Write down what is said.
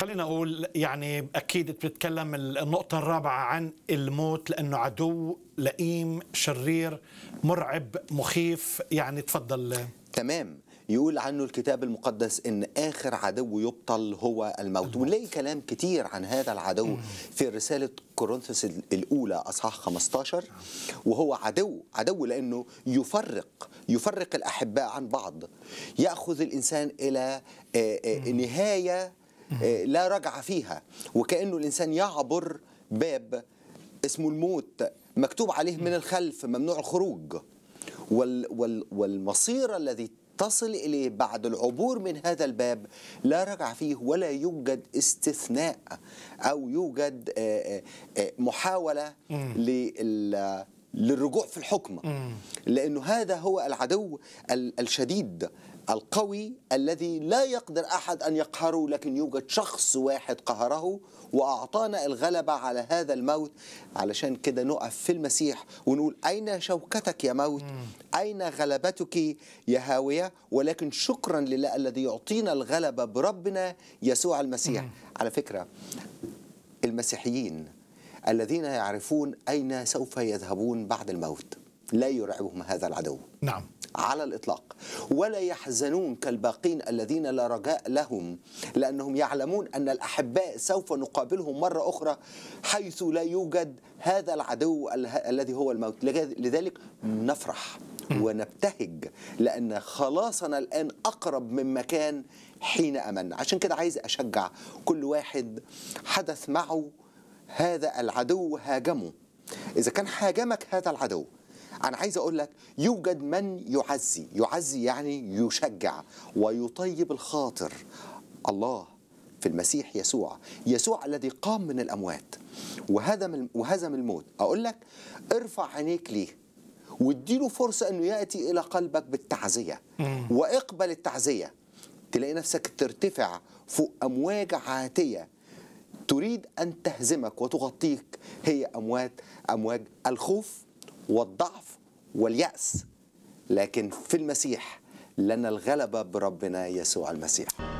خلينا اقول يعني اكيد بتتكلم النقطه الرابعه عن الموت لانه عدو لئيم شرير مرعب مخيف يعني تفضل تمام يقول عنه الكتاب المقدس ان اخر عدو يبطل هو الموت ونلاقي كلام كتير عن هذا العدو في رساله كورنثوس الاولى اصحاح 15 وهو عدو عدو لانه يفرق يفرق الاحباء عن بعض ياخذ الانسان الى آه، آه، نهايه آه، لا رجعه فيها وكانه الانسان يعبر باب اسمه الموت مكتوب عليه من الخلف ممنوع الخروج وال وال والمصير الذي تصل إليه بعد العبور من هذا الباب لا رجع فيه ولا يوجد استثناء أو يوجد آه، آه، محاولة للرجوع في الحكم لأنه هذا هو العدو الشديد القوي الذي لا يقدر احد ان يقهره لكن يوجد شخص واحد قهره واعطانا الغلبه على هذا الموت علشان كده نقف في المسيح ونقول اين شوكتك يا موت؟ اين غلبتك يا هاويه؟ ولكن شكرا لله الذي يعطينا الغلبه بربنا يسوع المسيح. على فكره المسيحيين الذين يعرفون اين سوف يذهبون بعد الموت لا يرعبهم هذا العدو. نعم. على الإطلاق ولا يحزنون كالباقين الذين لا رجاء لهم لأنهم يعلمون أن الأحباء سوف نقابلهم مرة أخرى حيث لا يوجد هذا العدو الذي هو الموت لذلك نفرح ونبتهج لأن خلاصنا الآن أقرب مما كان حين أمن عشان كده عايز أشجع كل واحد حدث معه هذا العدو هاجمه إذا كان هاجمك هذا العدو أنا عايز أقول لك يوجد من يعزي يعزي يعني يشجع ويطيب الخاطر الله في المسيح يسوع يسوع الذي قام من الأموات وهزم وهزم الموت أقول لك ارفع عينيك ليه واديله فرصة أنه يأتي إلى قلبك بالتعزية وإقبل التعزية تلاقي نفسك ترتفع فوق أمواج عاتية تريد أن تهزمك وتغطيك هي أموات أمواج الخوف والضعف واليأس لكن في المسيح لنا الغلبة بربنا يسوع المسيح